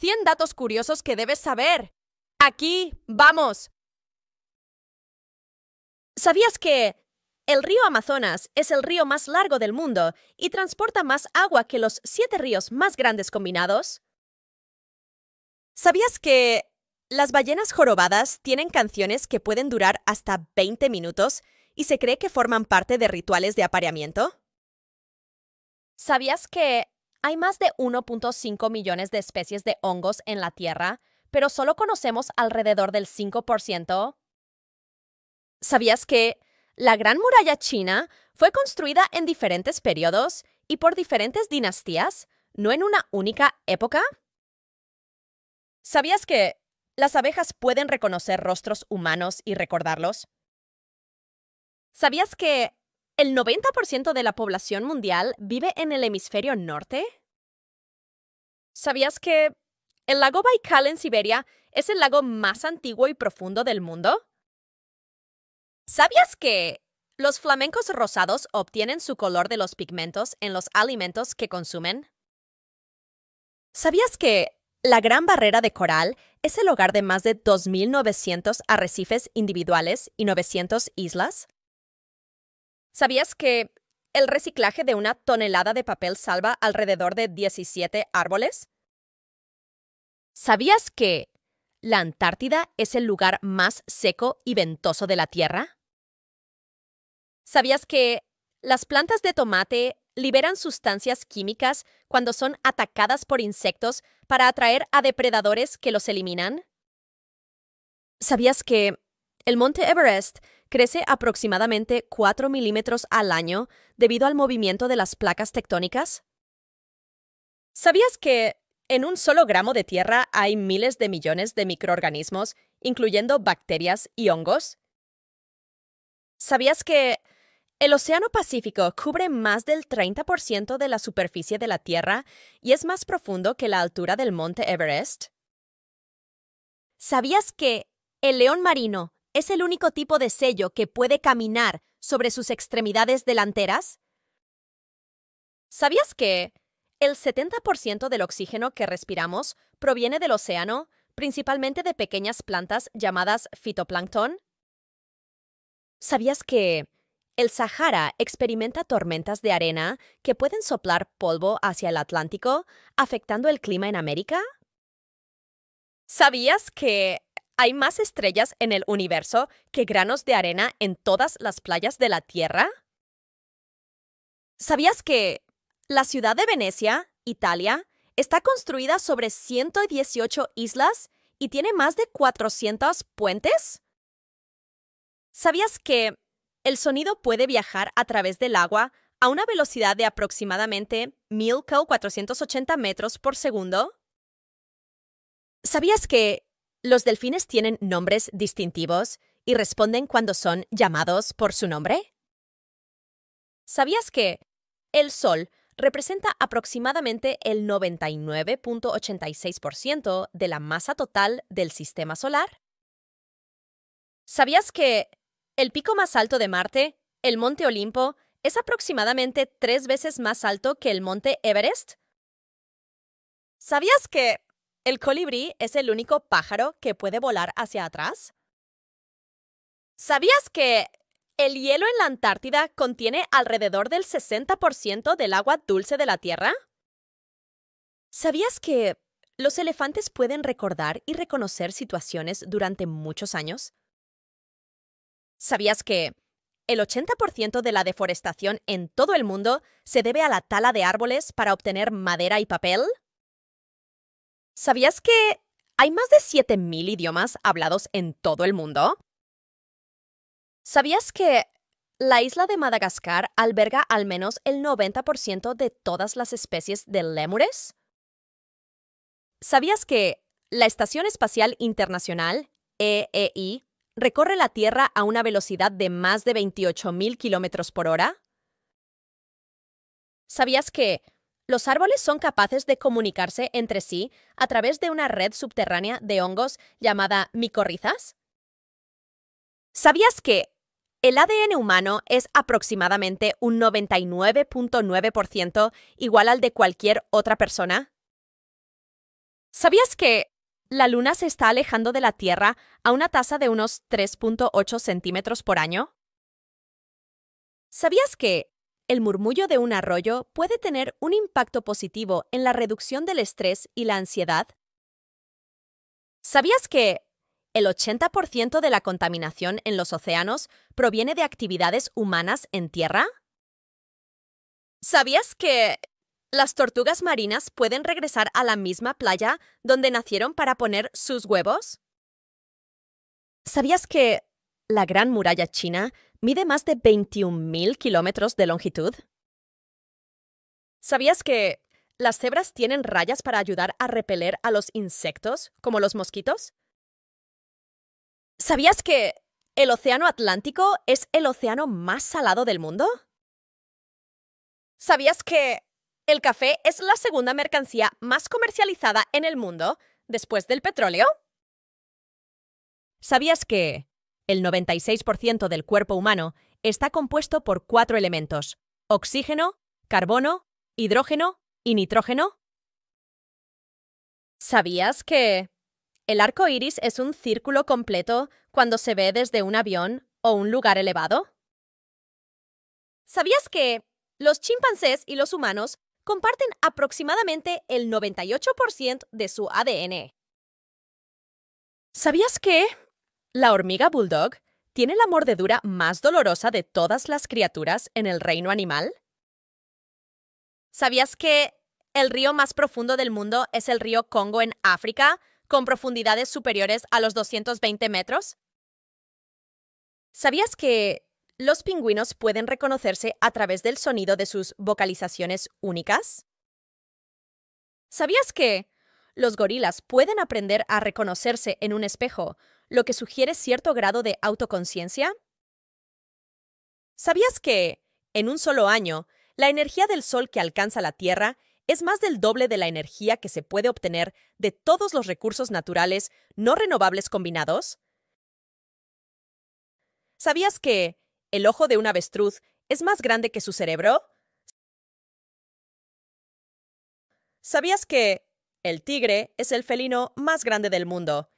100 datos curiosos que debes saber. Aquí, vamos. ¿Sabías que el río Amazonas es el río más largo del mundo y transporta más agua que los siete ríos más grandes combinados? ¿Sabías que las ballenas jorobadas tienen canciones que pueden durar hasta 20 minutos y se cree que forman parte de rituales de apareamiento? ¿Sabías que hay más de 1.5 millones de especies de hongos en la Tierra, pero solo conocemos alrededor del 5%. ¿Sabías que la Gran Muralla China fue construida en diferentes periodos y por diferentes dinastías, no en una única época? ¿Sabías que las abejas pueden reconocer rostros humanos y recordarlos? ¿Sabías que ¿El 90% de la población mundial vive en el hemisferio norte? ¿Sabías que el lago Baikal en Siberia es el lago más antiguo y profundo del mundo? ¿Sabías que los flamencos rosados obtienen su color de los pigmentos en los alimentos que consumen? ¿Sabías que la Gran Barrera de Coral es el hogar de más de 2.900 arrecifes individuales y 900 islas? ¿Sabías que el reciclaje de una tonelada de papel salva alrededor de 17 árboles? ¿Sabías que la Antártida es el lugar más seco y ventoso de la Tierra? ¿Sabías que las plantas de tomate liberan sustancias químicas cuando son atacadas por insectos para atraer a depredadores que los eliminan? ¿Sabías que el monte Everest crece aproximadamente 4 milímetros al año debido al movimiento de las placas tectónicas? ¿Sabías que en un solo gramo de tierra hay miles de millones de microorganismos, incluyendo bacterias y hongos? ¿Sabías que el Océano Pacífico cubre más del 30% de la superficie de la Tierra y es más profundo que la altura del monte Everest? ¿Sabías que el león marino ¿Es el único tipo de sello que puede caminar sobre sus extremidades delanteras? ¿Sabías que el 70% del oxígeno que respiramos proviene del océano, principalmente de pequeñas plantas llamadas fitoplancton? ¿Sabías que el Sahara experimenta tormentas de arena que pueden soplar polvo hacia el Atlántico, afectando el clima en América? ¿Sabías que ¿Hay más estrellas en el universo que granos de arena en todas las playas de la Tierra? ¿Sabías que la ciudad de Venecia, Italia, está construida sobre 118 islas y tiene más de 400 puentes? ¿Sabías que el sonido puede viajar a través del agua a una velocidad de aproximadamente 1,480 metros por segundo? ¿Sabías que ¿Los delfines tienen nombres distintivos y responden cuando son llamados por su nombre? ¿Sabías que el Sol representa aproximadamente el 99.86% de la masa total del Sistema Solar? ¿Sabías que el pico más alto de Marte, el Monte Olimpo, es aproximadamente tres veces más alto que el Monte Everest? ¿Sabías que ¿El colibrí es el único pájaro que puede volar hacia atrás? ¿Sabías que el hielo en la Antártida contiene alrededor del 60% del agua dulce de la Tierra? ¿Sabías que los elefantes pueden recordar y reconocer situaciones durante muchos años? ¿Sabías que el 80% de la deforestación en todo el mundo se debe a la tala de árboles para obtener madera y papel? ¿Sabías que hay más de 7.000 idiomas hablados en todo el mundo? ¿Sabías que la isla de Madagascar alberga al menos el 90% de todas las especies de lémures? ¿Sabías que la Estación Espacial Internacional, EEI, recorre la Tierra a una velocidad de más de 28.000 kilómetros por hora? ¿Sabías que los árboles son capaces de comunicarse entre sí a través de una red subterránea de hongos llamada micorrizas. ¿Sabías que el ADN humano es aproximadamente un 99.9% igual al de cualquier otra persona? ¿Sabías que la Luna se está alejando de la Tierra a una tasa de unos 3.8 centímetros por año? ¿Sabías que el murmullo de un arroyo puede tener un impacto positivo en la reducción del estrés y la ansiedad. ¿Sabías que el 80% de la contaminación en los océanos proviene de actividades humanas en tierra? ¿Sabías que las tortugas marinas pueden regresar a la misma playa donde nacieron para poner sus huevos? ¿Sabías que la Gran Muralla China mide más de 21.000 kilómetros de longitud? ¿Sabías que las cebras tienen rayas para ayudar a repeler a los insectos, como los mosquitos? ¿Sabías que el Océano Atlántico es el océano más salado del mundo? ¿Sabías que el café es la segunda mercancía más comercializada en el mundo después del petróleo? ¿Sabías que el 96% del cuerpo humano está compuesto por cuatro elementos, oxígeno, carbono, hidrógeno y nitrógeno. ¿Sabías que el arco iris es un círculo completo cuando se ve desde un avión o un lugar elevado? ¿Sabías que los chimpancés y los humanos comparten aproximadamente el 98% de su ADN? ¿Sabías que la hormiga bulldog tiene la mordedura más dolorosa de todas las criaturas en el reino animal. ¿Sabías que el río más profundo del mundo es el río Congo en África, con profundidades superiores a los 220 metros? ¿Sabías que los pingüinos pueden reconocerse a través del sonido de sus vocalizaciones únicas? ¿Sabías que los gorilas pueden aprender a reconocerse en un espejo lo que sugiere cierto grado de autoconciencia? ¿Sabías que, en un solo año, la energía del Sol que alcanza la Tierra es más del doble de la energía que se puede obtener de todos los recursos naturales no renovables combinados? ¿Sabías que el ojo de un avestruz es más grande que su cerebro? ¿Sabías que el tigre es el felino más grande del mundo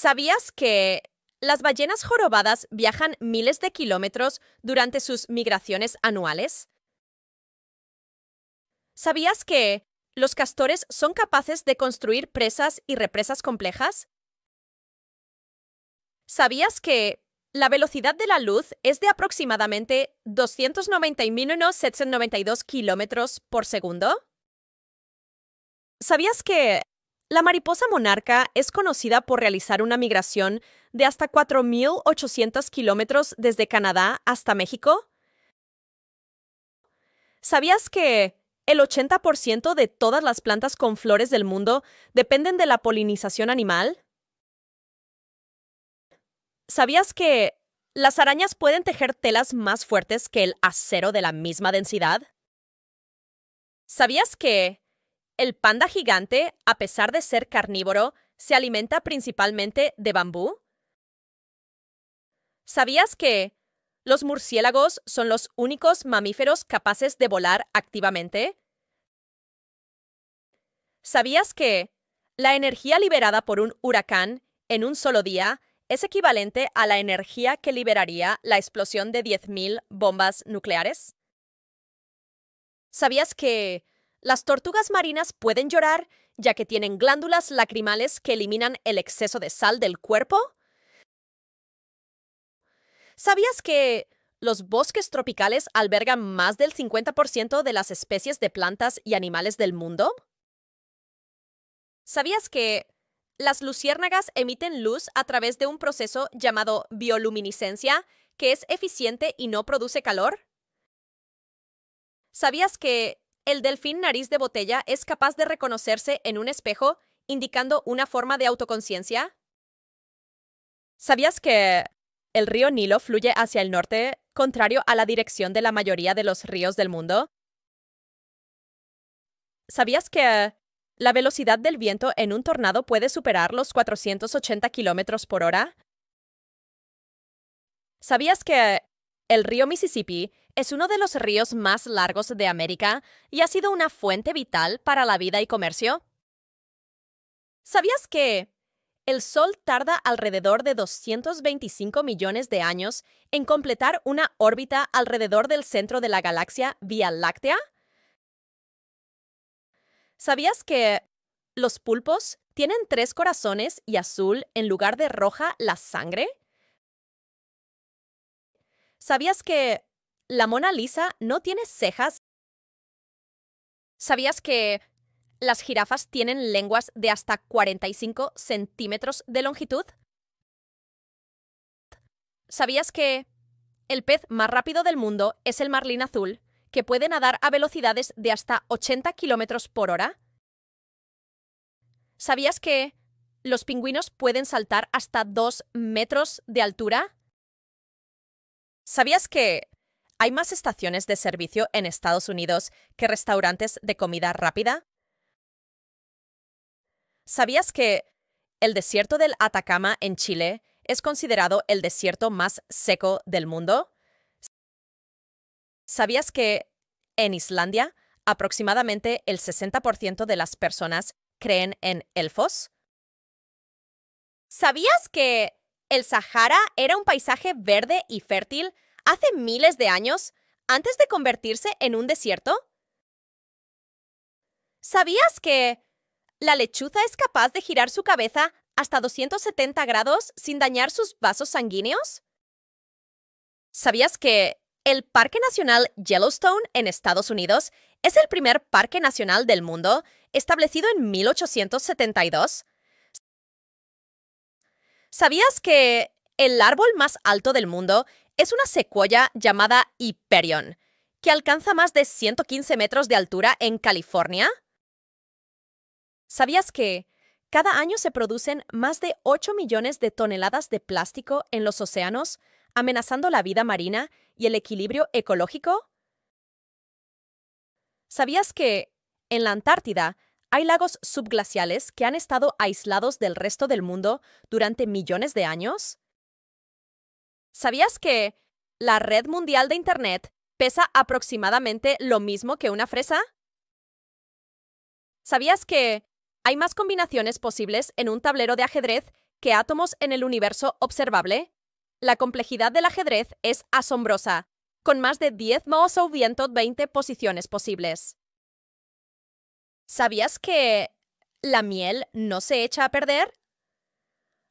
¿Sabías que las ballenas jorobadas viajan miles de kilómetros durante sus migraciones anuales? ¿Sabías que los castores son capaces de construir presas y represas complejas? ¿Sabías que la velocidad de la luz es de aproximadamente 290.792 kilómetros por segundo? ¿Sabías que la mariposa monarca es conocida por realizar una migración de hasta 4.800 kilómetros desde Canadá hasta México. ¿Sabías que el 80% de todas las plantas con flores del mundo dependen de la polinización animal? ¿Sabías que las arañas pueden tejer telas más fuertes que el acero de la misma densidad? ¿Sabías que el panda gigante, a pesar de ser carnívoro, se alimenta principalmente de bambú. ¿Sabías que los murciélagos son los únicos mamíferos capaces de volar activamente? ¿Sabías que la energía liberada por un huracán en un solo día es equivalente a la energía que liberaría la explosión de 10.000 bombas nucleares? ¿Sabías que las tortugas marinas pueden llorar ya que tienen glándulas lacrimales que eliminan el exceso de sal del cuerpo. ¿Sabías que los bosques tropicales albergan más del 50% de las especies de plantas y animales del mundo? ¿Sabías que las luciérnagas emiten luz a través de un proceso llamado bioluminiscencia, que es eficiente y no produce calor? ¿Sabías que el delfín nariz de botella es capaz de reconocerse en un espejo, indicando una forma de autoconciencia? ¿Sabías que el río Nilo fluye hacia el norte, contrario a la dirección de la mayoría de los ríos del mundo? ¿Sabías que la velocidad del viento en un tornado puede superar los 480 kilómetros por hora? ¿Sabías que el río Mississippi es uno de los ríos más largos de América y ha sido una fuente vital para la vida y comercio. ¿Sabías que el Sol tarda alrededor de 225 millones de años en completar una órbita alrededor del centro de la galaxia Vía Láctea? ¿Sabías que los pulpos tienen tres corazones y azul en lugar de roja la sangre? ¿Sabías que la Mona Lisa no tiene cejas. ¿Sabías que las jirafas tienen lenguas de hasta 45 centímetros de longitud? ¿Sabías que el pez más rápido del mundo es el marlín azul, que puede nadar a velocidades de hasta 80 kilómetros por hora? ¿Sabías que los pingüinos pueden saltar hasta 2 metros de altura? ¿Sabías que ¿Hay más estaciones de servicio en Estados Unidos que restaurantes de comida rápida? ¿Sabías que el desierto del Atacama en Chile es considerado el desierto más seco del mundo? ¿Sabías que en Islandia aproximadamente el 60% de las personas creen en elfos? ¿Sabías que el Sahara era un paisaje verde y fértil hace miles de años, antes de convertirse en un desierto? ¿Sabías que la lechuza es capaz de girar su cabeza hasta 270 grados sin dañar sus vasos sanguíneos? ¿Sabías que el Parque Nacional Yellowstone en Estados Unidos es el primer parque nacional del mundo, establecido en 1872. ¿Sabías que el árbol más alto del mundo es una secuoya llamada Hyperion, que alcanza más de 115 metros de altura en California. ¿Sabías que cada año se producen más de 8 millones de toneladas de plástico en los océanos, amenazando la vida marina y el equilibrio ecológico? ¿Sabías que en la Antártida hay lagos subglaciales que han estado aislados del resto del mundo durante millones de años? ¿Sabías que la red mundial de Internet pesa aproximadamente lo mismo que una fresa? ¿Sabías que hay más combinaciones posibles en un tablero de ajedrez que átomos en el universo observable? La complejidad del ajedrez es asombrosa, con más de 10 mohos o 120 posiciones posibles. ¿Sabías que la miel no se echa a perder?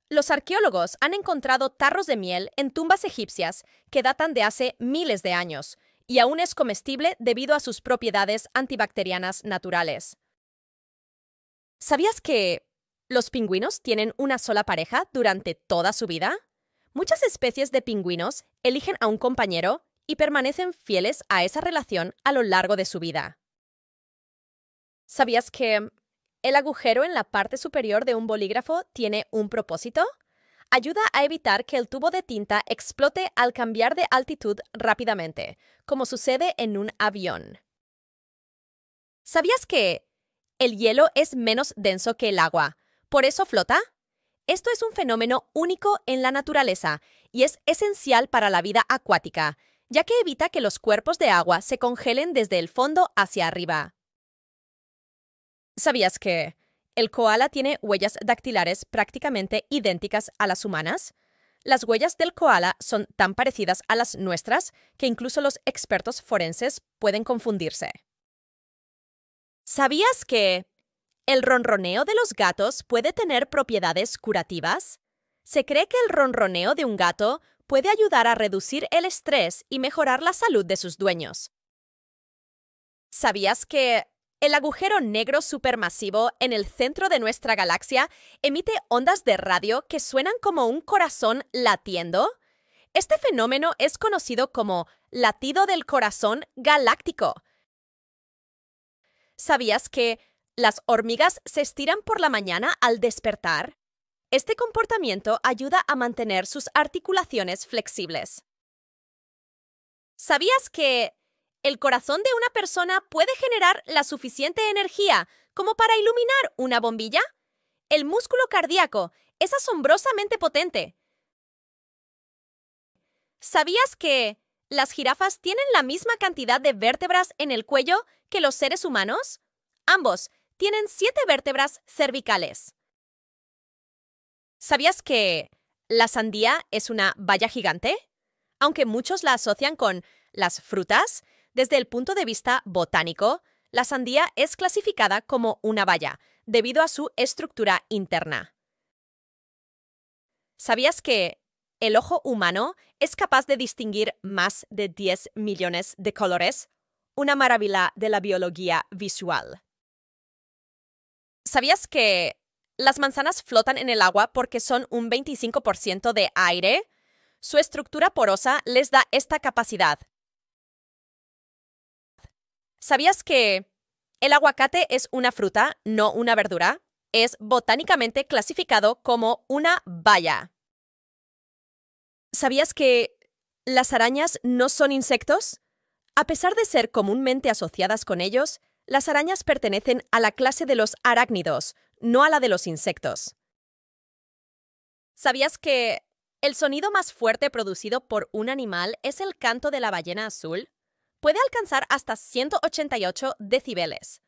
Los arqueólogos han encontrado tarros de miel en tumbas egipcias que datan de hace miles de años y aún es comestible debido a sus propiedades antibacterianas naturales. ¿Sabías que los pingüinos tienen una sola pareja durante toda su vida? Muchas especies de pingüinos eligen a un compañero y permanecen fieles a esa relación a lo largo de su vida. ¿Sabías que ¿El agujero en la parte superior de un bolígrafo tiene un propósito? Ayuda a evitar que el tubo de tinta explote al cambiar de altitud rápidamente, como sucede en un avión. ¿Sabías que el hielo es menos denso que el agua? ¿Por eso flota? Esto es un fenómeno único en la naturaleza y es esencial para la vida acuática, ya que evita que los cuerpos de agua se congelen desde el fondo hacia arriba. ¿Sabías que el koala tiene huellas dactilares prácticamente idénticas a las humanas? Las huellas del koala son tan parecidas a las nuestras que incluso los expertos forenses pueden confundirse. ¿Sabías que el ronroneo de los gatos puede tener propiedades curativas? Se cree que el ronroneo de un gato puede ayudar a reducir el estrés y mejorar la salud de sus dueños. ¿Sabías que el agujero negro supermasivo en el centro de nuestra galaxia emite ondas de radio que suenan como un corazón latiendo. Este fenómeno es conocido como latido del corazón galáctico. ¿Sabías que las hormigas se estiran por la mañana al despertar? Este comportamiento ayuda a mantener sus articulaciones flexibles. ¿Sabías que el corazón de una persona puede generar la suficiente energía como para iluminar una bombilla. El músculo cardíaco es asombrosamente potente. ¿Sabías que las jirafas tienen la misma cantidad de vértebras en el cuello que los seres humanos? Ambos tienen siete vértebras cervicales. ¿Sabías que la sandía es una valla gigante? Aunque muchos la asocian con las frutas, desde el punto de vista botánico, la sandía es clasificada como una valla debido a su estructura interna. ¿Sabías que el ojo humano es capaz de distinguir más de 10 millones de colores? Una maravilla de la biología visual. ¿Sabías que las manzanas flotan en el agua porque son un 25% de aire? Su estructura porosa les da esta capacidad. ¿Sabías que el aguacate es una fruta, no una verdura? Es botánicamente clasificado como una baya. ¿Sabías que las arañas no son insectos? A pesar de ser comúnmente asociadas con ellos, las arañas pertenecen a la clase de los arácnidos, no a la de los insectos. ¿Sabías que el sonido más fuerte producido por un animal es el canto de la ballena azul? puede alcanzar hasta 188 decibeles.